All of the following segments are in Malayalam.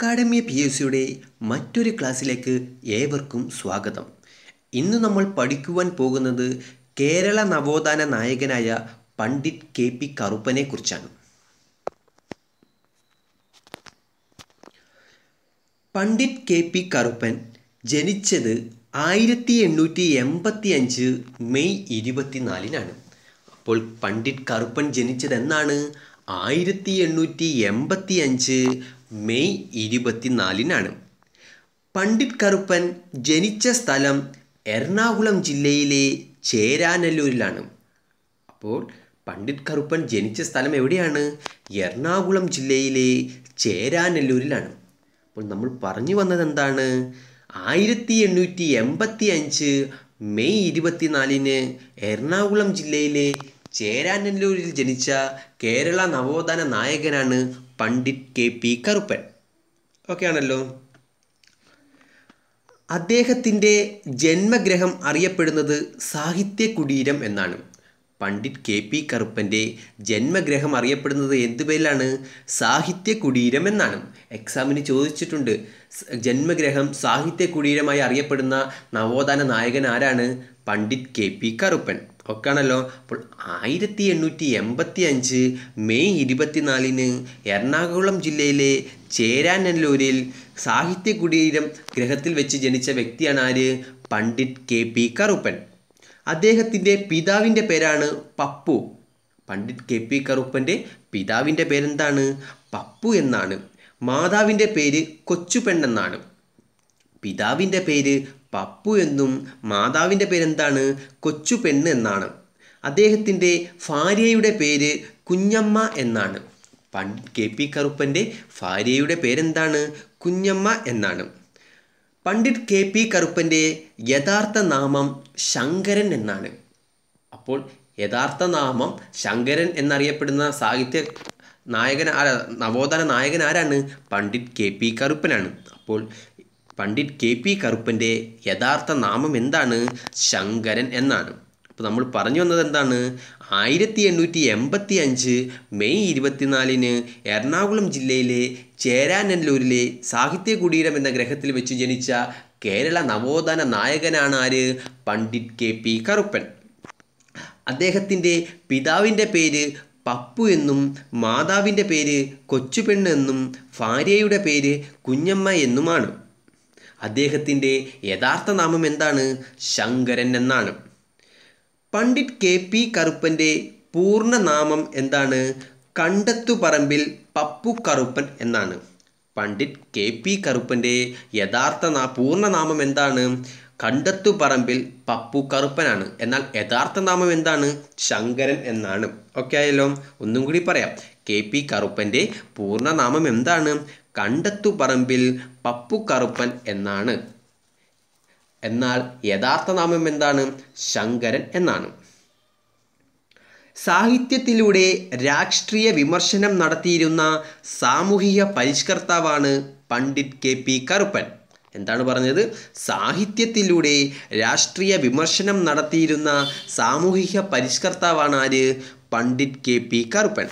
അക്കാഡമി പി എസ് സിയുടെ മറ്റൊരു ക്ലാസ്സിലേക്ക് ഏവർക്കും സ്വാഗതം ഇന്ന് നമ്മൾ പഠിക്കുവാൻ പോകുന്നത് കേരള നവോത്ഥാന നായകനായ പണ്ഡിറ്റ് കെ പി കറുപ്പനെ കുറിച്ചാണ് പണ്ഡിറ്റ് കെ പി കറുപ്പൻ ജനിച്ചത് ആയിരത്തി എണ്ണൂറ്റി എൺപത്തി അഞ്ച് മെയ് ഇരുപത്തിനാലിനാണ് അപ്പോൾ പണ്ഡിറ്റ് കറുപ്പൻ ജനിച്ചത് എന്നാണ് ആയിരത്തി എണ്ണൂറ്റി എൺപത്തി അഞ്ച് മെയ് ഇരുപത്തിനാലിനാണ് പണ്ഡിറ്റ് കറുപ്പൻ ജനിച്ച സ്ഥലം എറണാകുളം ജില്ലയിലെ ചേരാനല്ലൂരിലാണ് അപ്പോൾ പണ്ഡിറ്റ് കറുപ്പൻ ജനിച്ച സ്ഥലം എവിടെയാണ് എറണാകുളം ജില്ലയിലെ ചേരാനല്ലൂരിലാണ് അപ്പോൾ നമ്മൾ പറഞ്ഞു വന്നത് എന്താണ് ആയിരത്തി എണ്ണൂറ്റി എൺപത്തി അഞ്ച് മെയ് ഇരുപത്തിനാലിന് എറണാകുളം ജില്ലയിലെ ചേരാനല്ലൂരിൽ ജനിച്ച കേരള നവോത്ഥാന നായകനാണ് പണ്ഡിറ്റ് കെ പി കറുപ്പൻ ഓക്കെ ആണല്ലോ അദ്ദേഹത്തിൻ്റെ ജന്മഗ്രഹം അറിയപ്പെടുന്നത് സാഹിത്യ കുടീരം എന്നാണ് പണ്ഡിറ്റ് കെ പി കറുപ്പൻ്റെ ജന്മഗ്രഹം അറിയപ്പെടുന്നത് എന്ത് പേരിലാണ് സാഹിത്യ കുടീരം എന്നാണ് എക്സാമിന് ചോദിച്ചിട്ടുണ്ട് ജന്മഗ്രഹം സാഹിത്യ കുടീരമായി അറിയപ്പെടുന്ന നവോത്ഥാന നായകൻ ആരാണ് പണ്ഡിറ്റ് കെ പി കറുപ്പൻ ഒക്കെയാണല്ലോ അപ്പോൾ ആയിരത്തി എണ്ണൂറ്റി എൺപത്തി അഞ്ച് മെയ് ഇരുപത്തിനാലിന് എറണാകുളം ജില്ലയിലെ ചേരാനല്ലൂരിൽ സാഹിത്യ കുടീരം ഗ്രഹത്തിൽ വെച്ച് ജനിച്ച വ്യക്തിയാണ് ആര് പണ്ഡിറ്റ് കെ പി കറുപ്പൻ അദ്ദേഹത്തിൻ്റെ പിതാവിൻ്റെ പേരാണ് പപ്പു പണ്ഡിറ്റ് കെ പി കറുപ്പൻ്റെ പിതാവിൻ്റെ പേരെന്താണ് പപ്പു എന്നാണ് മാതാവിൻ്റെ പേര് പെണ്ണെന്നാണ് പിതാവിൻ്റെ പേര് പപ്പു എന്നും മാതാവിൻ്റെ പേരെന്താണ് കൊച്ചു പെണ്ണ് എന്നാണ് അദ്ദേഹത്തിൻ്റെ ഭാര്യയുടെ പേര് കുഞ്ഞമ്മ എന്നാണ് പണ്ട് കെ പി കറുപ്പൻ്റെ ഭാര്യയുടെ പേരെന്താണ് കുഞ്ഞമ്മ എന്നാണ് പണ്ഡിറ്റ് കെ പി കറുപ്പൻ്റെ യഥാർത്ഥ നാമം ശങ്കരൻ എന്നാണ് അപ്പോൾ യഥാർത്ഥ നാമം ശങ്കരൻ എന്നറിയപ്പെടുന്ന സാഹിത്യ നായകൻ ആരാ നവോത്ഥാന നായകൻ ആരാണ് പണ്ഡിറ്റ് കെ പി കറുപ്പനാണ് അപ്പോൾ പണ്ഡിറ്റ് കെ പി കറുപ്പൻ്റെ യഥാർത്ഥ നാമം എന്താണ് ശങ്കരൻ എന്നാണ് അപ്പോൾ നമ്മൾ പറഞ്ഞു വന്നത് എന്താണ് ആയിരത്തി എണ്ണൂറ്റി എൺപത്തി അഞ്ച് മെയ് ഇരുപത്തിനാലിന് എറണാകുളം ജില്ലയിലെ ചേരാനല്ലൂരിലെ സാഹിത്യ കുടീരം എന്ന ഗ്രഹത്തിൽ വെച്ച് ജനിച്ച കേരള നവോത്ഥാന നായകനാണ് ആര് പണ്ഡിറ്റ് കെ പി കറുപ്പൻ അദ്ദേഹത്തിൻ്റെ പിതാവിൻ്റെ പേര് പപ്പു എന്നും മാതാവിൻ്റെ പേര് കൊച്ചുപെണ്ണ് എന്നും ഭാര്യയുടെ പേര് കുഞ്ഞമ്മ എന്നുമാണ് അദ്ദേഹത്തിൻ്റെ യഥാർത്ഥ നാമം എന്താണ് ശങ്കരൻ എന്നാണ് പണ്ഡിറ്റ് കെ പി കറുപ്പൻ്റെ പൂർണ്ണനാമം എന്താണ് കണ്ടത്തുപറമ്പിൽ പപ്പു കറുപ്പൻ എന്നാണ് പണ്ഡിറ്റ് കെ പി കറുപ്പൻ്റെ യഥാർത്ഥ നാ പൂർണ്ണനാമം എന്താണ് കണ്ടത്തുപറമ്പിൽ പപ്പു കറുപ്പനാണ് എന്നാൽ യഥാർത്ഥ നാമം എന്താണ് ശങ്കരൻ എന്നാണ് ഓക്കെ ആയല്ലോ ഒന്നും കൂടി പറയാം കെ പി കറുപ്പൻ്റെ പൂർണ്ണനാമം എന്താണ് കണ്ടത്തുപറമ്പിൽ പപ്പുകറുപ്പൻ എന്നാണ് എന്നാൽ യഥാർത്ഥ നാമം എന്താണ് ശങ്കരൻ എന്നാണ് സാഹിത്യത്തിലൂടെ രാഷ്ട്രീയ വിമർശനം നടത്തിയിരുന്ന സാമൂഹിക പരിഷ്കർത്താവാണ് പണ്ഡിറ്റ് കെ പി കറുപ്പൻ എന്താണ് പറഞ്ഞത് സാഹിത്യത്തിലൂടെ രാഷ്ട്രീയ വിമർശനം നടത്തിയിരുന്ന സാമൂഹിക പരിഷ്കർത്താവാണ് ആര് പണ്ഡിറ്റ് കെ പി കറുപ്പൻ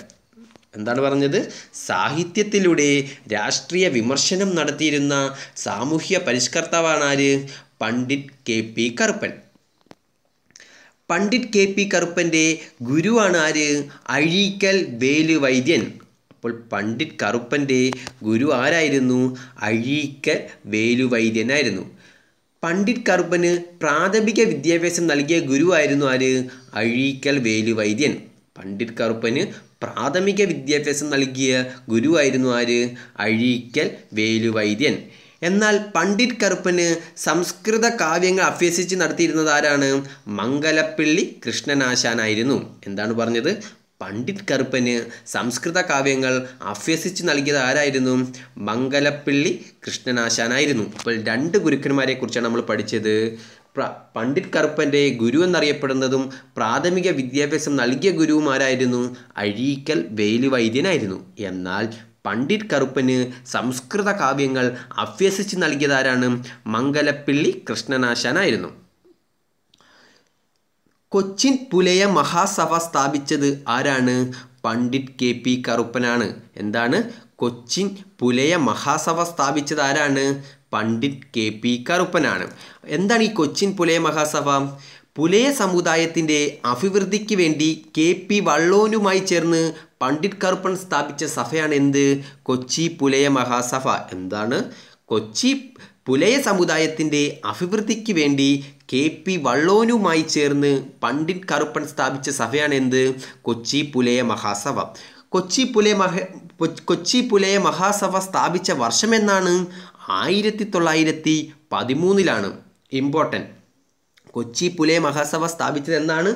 എന്താണ് പറഞ്ഞത് സാഹിത്യത്തിലൂടെ രാഷ്ട്രീയ വിമർശനം നടത്തിയിരുന്ന സാമൂഹ്യ പരിഷ്കർത്താവാണ് ആര് Pandit K P Karuppan Pandit K P കറുപ്പൻ്റെ ഗുരുവാണ് ആര് അഴീക്കൽ വേലുവൈദ്യൻ അപ്പോൾ പണ്ഡിറ്റ് കറുപ്പൻ്റെ ഗുരു ആരായിരുന്നു അഴീക്കൽ വേലുവൈദ്യനായിരുന്നു പണ്ഡിറ്റ് കറുപ്പന് പ്രാഥമിക വിദ്യാഭ്യാസം നൽകിയ ഗുരുവായിരുന്നു ആര് അഴീക്കൽ വേലുവൈദ്യൻ പണ്ഡിറ്റ് കറുപ്പന് പ്രാഥമിക വിദ്യാഭ്യാസം നൽകിയ ഗുരുവായിരുന്നു ആര് അഴീക്കൽ വേലുവൈദ്യൻ എന്നാൽ പണ്ഡിറ്റ് കറുപ്പന് സംസ്കൃത കാവ്യങ്ങൾ അഭ്യസിച്ച് നടത്തിയിരുന്നത് ആരാണ് മംഗലപ്പിള്ളി കൃഷ്ണനാശാനായിരുന്നു എന്താണ് പറഞ്ഞത് പണ്ഡിറ്റ് കറുപ്പന് സംസ്കൃത കാവ്യങ്ങൾ അഭ്യസിച്ച് നൽകിയത് ആരായിരുന്നു മംഗലപ്പിള്ളി കൃഷ്ണനാശാനായിരുന്നു അപ്പോൾ രണ്ട് ഗുരുക്കന്മാരെ കുറിച്ചാണ് നമ്മൾ പഠിച്ചത് പ്ര പണ്ഡിറ്റ് കറുപ്പൻ്റെ ഗുരു എന്നറിയപ്പെടുന്നതും പ്രാഥമിക വിദ്യാഭ്യാസം നൽകിയ ഗുരുവുമാരായിരുന്നു അഴീക്കൽ വേലു വൈദ്യനായിരുന്നു എന്നാൽ പണ്ഡിറ്റ് കറുപ്പന് സംസ്കൃത കാവ്യങ്ങൾ അഭ്യസിച്ച് നൽകിയതാരാണ് മംഗലപ്പിള്ളി കൃഷ്ണനാശാനായിരുന്നു കൊച്ചിൻ പുലയ മഹാസഭ സ്ഥാപിച്ചത് ആരാണ് പണ്ഡിറ്റ് കെ പി കറുപ്പനാണ് എന്താണ് കൊച്ചിൻ പുലയ മഹാസഭ സ്ഥാപിച്ചത് ആരാണ് പണ്ഡിറ്റ് കെ പി കറുപ്പനാണ് എന്താണ് ഈ കൊച്ചിൻ പുലയ മഹാസഭ പുലയ സമുദായത്തിൻ്റെ അഭിവൃദ്ധിക്ക് വേണ്ടി കെ പി വള്ളോനുമായി ചേർന്ന് പണ്ഡിറ്റ് കറുപ്പൻ സ്ഥാപിച്ച സഭയാണ് എന്ത് കൊച്ചി പുലയ മഹാസഭ എന്താണ് കൊച്ചി പുലയ സമുദായത്തിൻ്റെ അഭിവൃദ്ധിക്ക് വേണ്ടി കെ പി വള്ളോനുമായി ചേർന്ന് പണ്ഡിറ്റ് കറുപ്പൻ സ്ഥാപിച്ച സഭയാണ് എന്ത് കൊച്ചി പുലയ മഹാസഭ കൊച്ചി പുലയ മഹ കൊച്ചി പുലയ മഹാസഭ സ്ഥാപിച്ച വർഷം എന്നാണ് ആയിരത്തി തൊള്ളായിരത്തി പതിമൂന്നിലാണ് ഇമ്പോർട്ടൻറ്റ് കൊച്ചി പുലേ മഹാസഭ സ്ഥാപിച്ചത് എന്നാണ്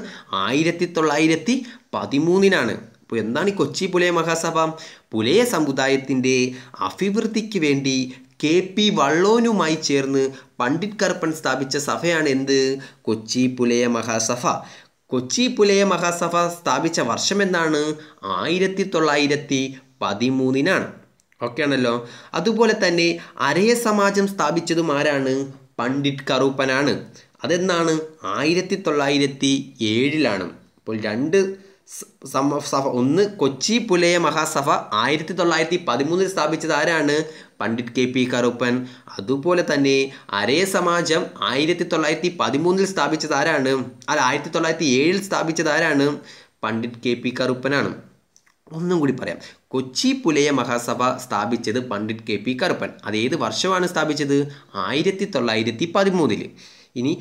ആയിരത്തി തൊള്ളായിരത്തി പതിമൂന്നിനാണ് അപ്പോൾ എന്താണ് ഈ കൊച്ചി പുലേ മഹാസഭ പുലയ സമുദായത്തിൻ്റെ അഭിവൃദ്ധിക്ക് വേണ്ടി കെ പി വള്ളോനുമായി ചേർന്ന് പണ്ഡിറ്റ് കറുപ്പൻ സ്ഥാപിച്ച സഭയാണ് എന്ത് കൊച്ചി പുലയ മഹാസഭ കൊച്ചി പുലയ മഹാസഭ സ്ഥാപിച്ച വർഷമെന്നാണ് ആയിരത്തി തൊള്ളായിരത്തി പതിമൂന്നിനാണ് ഓക്കെയാണല്ലോ അതുപോലെ തന്നെ അരയ സമാജം സ്ഥാപിച്ചതും ആരാണ് പണ്ഡിറ്റ് കറൂപ്പനാണ് അതെന്നാണ് ആയിരത്തി തൊള്ളായിരത്തി ഏഴിലാണ് അപ്പോൾ രണ്ട് സഭ ഒന്ന് കൊച്ചി പുലയ മഹാസഭ ആയിരത്തി തൊള്ളായിരത്തി പതിമൂന്നിൽ സ്ഥാപിച്ചത് ആരാണ് പണ്ഡിറ്റ് കെ പി കറുപ്പൻ അതുപോലെ തന്നെ അരേ സമാജം ആയിരത്തി തൊള്ളായിരത്തി പതിമൂന്നിൽ സ്ഥാപിച്ചത് ആരാണ് അല്ല ആയിരത്തി തൊള്ളായിരത്തി ഏഴിൽ സ്ഥാപിച്ചത് ആരാണ് പണ്ഡിറ്റ് കെ പി കറുപ്പനാണ് ഒന്നും കൂടി പറയാം കൊച്ചി പുലയ മഹാസഭ സ്ഥാപിച്ചത് പണ്ഡിറ്റ് കെ പി കറുപ്പൻ അതേത് വർഷമാണ് സ്ഥാപിച്ചത് ആയിരത്തി തൊള്ളായിരത്തി പതിമൂന്നിൽ ഇനി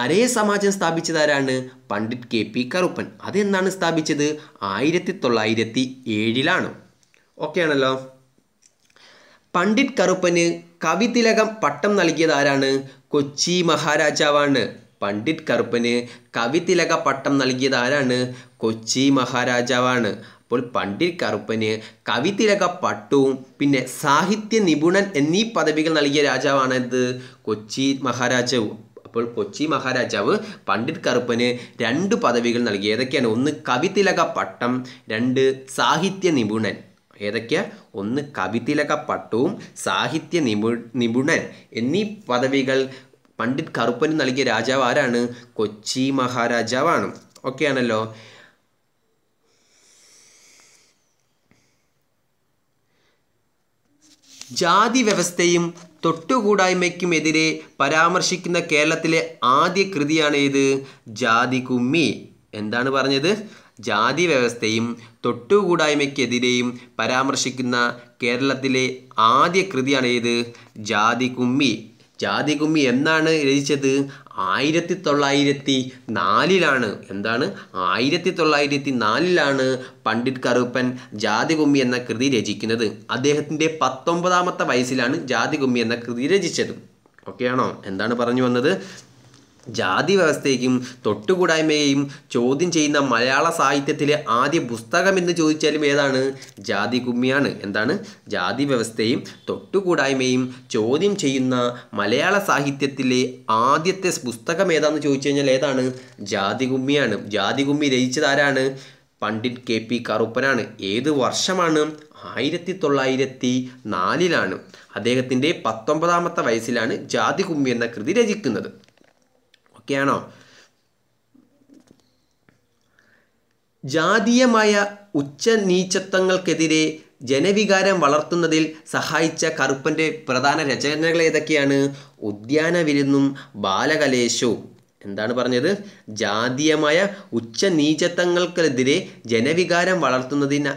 അരയ സമാജം സ്ഥാപിച്ചതാരാണ് പണ്ഡിറ്റ് കെ പി കറുപ്പൻ അതെന്നാണ് സ്ഥാപിച്ചത് ആയിരത്തി തൊള്ളായിരത്തി ഏഴിലാണ് ഓക്കെ ആണല്ലോ പണ്ഡിറ്റ് കറുപ്പന് കവിതിലകം പട്ടം നൽകിയത് ആരാണ് കൊച്ചി മഹാരാജാവാണ് പണ്ഡിറ്റ് കറുപ്പന് കവിതിലക പട്ടം നൽകിയത് ആരാണ് കൊച്ചി മഹാരാജാവാണ് അപ്പോൾ പണ്ഡിറ്റ് കറുപ്പന് കവിതിലക പട്ടുവും പിന്നെ സാഹിത്യ നിപുണൻ എന്നീ പദവികൾ നൽകിയ രാജാവാണത് കൊച്ചി മഹാരാജാവ് അപ്പോൾ കൊച്ചി മഹാരാജാവ് പണ്ഡിറ്റ് കറുപ്പന് രണ്ട് പദവികൾ നൽകി ഏതൊക്കെയാണ് ഒന്ന് കവിതിലക പട്ടം രണ്ട് സാഹിത്യ നിപുണൻ ഏതൊക്കെയാ ഒന്ന് കവിതിലക പട്ടവും സാഹിത്യ നിപു നിപുണൻ എന്നീ പദവികൾ പണ്ഡിറ്റ് കറുപ്പന് നൽകിയ രാജാവ് ആരാണ് കൊച്ചി മഹാരാജാവാണ് ഓക്കെ ആണല്ലോ ജാതി വ്യവസ്ഥയും തൊട്ടുകൂടായ്മയ്ക്കുമെതിരെ പരാമർശിക്കുന്ന കേരളത്തിലെ ആദ്യ കൃതിയാണ് ഏത് ജാതി കുമ്മി എന്താണ് പറഞ്ഞത് ജാതി വ്യവസ്ഥയും തൊട്ടുകൂടായ്മയ്ക്കെതിരെയും പരാമർശിക്കുന്ന കേരളത്തിലെ ആദ്യ കൃതിയാണ് ഏത് ജാതി കുമ്മി കുമ്മി എന്നാണ് രചിച്ചത് ആയിരത്തി തൊള്ളായിരത്തി നാലിലാണ് എന്താണ് ആയിരത്തി തൊള്ളായിരത്തി നാലിലാണ് പണ്ഡിറ്റ് കറുപ്പൻ കുമ്മി എന്ന കൃതി രചിക്കുന്നത് അദ്ദേഹത്തിൻ്റെ പത്തൊമ്പതാമത്തെ വയസ്സിലാണ് കുമ്മി എന്ന കൃതി രചിച്ചത് ഓക്കെ ആണോ എന്താണ് പറഞ്ഞു വന്നത് ജാതി വ്യവസ്ഥയെയും തൊട്ടുകൂടായ്മയെയും ചോദ്യം ചെയ്യുന്ന മലയാള സാഹിത്യത്തിലെ ആദ്യ പുസ്തകം എന്ന് ചോദിച്ചാലും ഏതാണ് ജാതി കുമ്മിയാണ് എന്താണ് ജാതി വ്യവസ്ഥയും തൊട്ടുകൂടായ്മയും ചോദ്യം ചെയ്യുന്ന മലയാള സാഹിത്യത്തിലെ ആദ്യത്തെ പുസ്തകം ഏതാണെന്ന് ചോദിച്ചു കഴിഞ്ഞാൽ ഏതാണ് ജാതി കുമ്മിയാണ് ജാതി കുമ്മി രചിച്ചതാരാണ് പണ്ഡിറ്റ് കെ പി കറുപ്പനാണ് ഏത് വർഷമാണ് ആയിരത്തി തൊള്ളായിരത്തി നാലിലാണ് അദ്ദേഹത്തിൻ്റെ പത്തൊമ്പതാമത്തെ വയസ്സിലാണ് ജാതി കുമ്മി എന്ന കൃതി രചിക്കുന്നത് ഒക്കെയാണോ ജാതീയമായ ഉച്ച ജനവികാരം വളർത്തുന്നതിൽ സഹായിച്ച കറുപ്പൻ്റെ പ്രധാന രചനകൾ ഏതൊക്കെയാണ് ഉദ്യാനവിരുന്നും ബാലകലേശു എന്താണ് പറഞ്ഞത് ജാതീയമായ ഉച്ച നീചത്വങ്ങൾക്കെതിരെ ജനവികാരം വളർത്തുന്നതിന്